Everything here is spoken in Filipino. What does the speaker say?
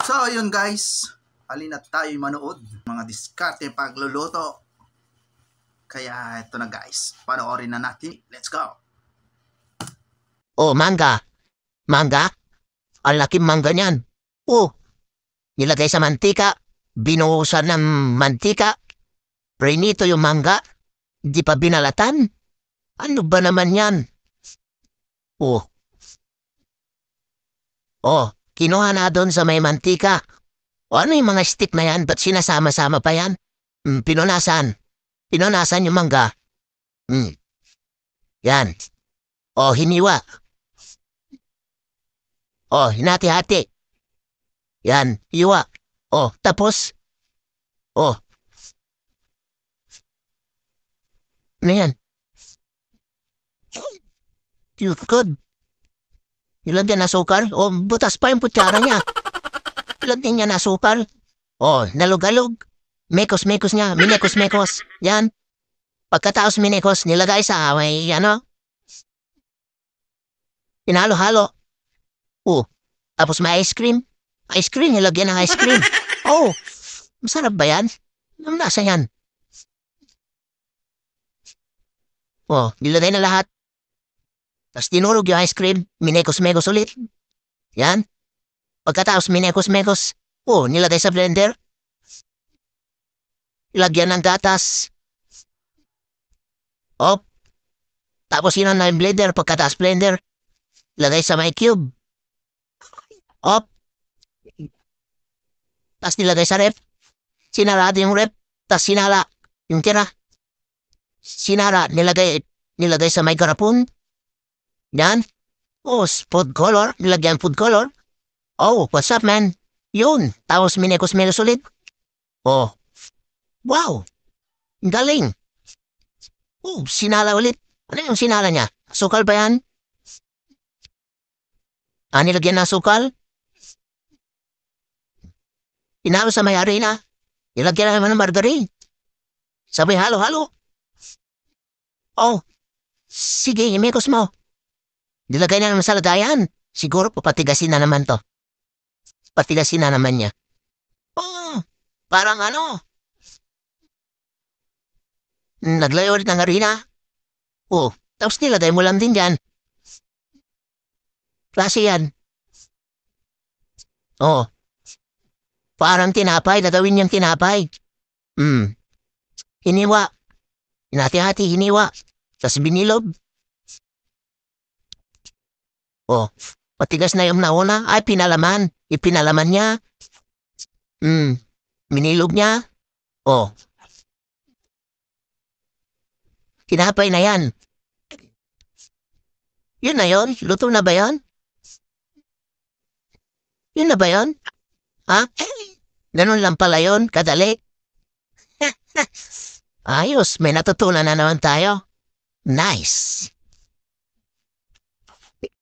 So, ayun guys. Halina tayo manood. Mga diskarte pagluluto. Kaya ito na guys. Panoorin na natin. Let's go. Oh, manga. Mangga? Ang laking manga niyan. Oh, nilagay sa mantika. Binuhusan ng mantika. Prinito yung manga. Hindi pa binalatan. Ano ba naman yan? Oh. Oh, Kinuha na doon sa may mantika. O ano yung mga stick na yan? Ba't sinasama-sama pa yan? Mm, pinunasan. Pinunasan yung mangga. Mm. Yan. O hiniwa. O hinati-hati. Yan, Iwa. O tapos. O. Ano yan? You're good. Nilagyan ng sukal? O, butas pa yung putsara niya. Nilagyan niya ng sukal. O, nalugalog. Mekos-mekos niya. Minekos-mekos. Yan. Pagkataos minekos, nilagay sa, may, ano, inalo halo Oh, tapos may ice cream. Ice cream, nilagyan ng ice cream. Oh, masarap ba yan? Nasa yan? Oh, nilagay na lahat. Tapos tinurog yung ice cream, minekos-mekos ulit. Yan. Pagkataos minekos-mekos, oh, nilagay sa blender. Lagyan ng gatas. Op. Tapos yun na yung blender, pagkataos blender, lagay sa may cube. Op. Tapos nilagay sa rep. Sinarado yung rep. Tapos sinara yung tira. Sinara, nilagay, nilagay sa may garapon. Yan. Oh, food color. Nilagyan food color. Oh, what's up, man? Yun. Tapos minekos-melos ulit. Oh. Wow. Galing. Oh, sinala ulit. Ano yung sinala niya? Sukal ba yan? Ah, nilagyan na sukal? Inalo sa may-ari na. Nilagyan naman ng margarine. Sabi, halo-halo. Oh, sige, imikos mo. Dilagay na naman sa lagayan. Siguro papatigasin na naman to. Patigasin na naman niya. Oo, oh, parang ano. Naglayo rin ng harina. oh, tapos nilagay mo lang din dyan. Klase yan. Oo. Oh, parang tinapay, gagawin niyang tinapay. Hmm. Hiniwa. Hinati-hati, hiniwa. Tapos binilob. Oh, matigas na yung nauna. Ay, pinalaman. Ipinalaman niya. Hmm, minilog niya. Oh. Kinapay na yan. Yun na yon? Luto na ba yon? Yun na ba yon? Ha? Ganun lang pala yun, kadali. Ayos, may natutunan na naman tayo. Nice.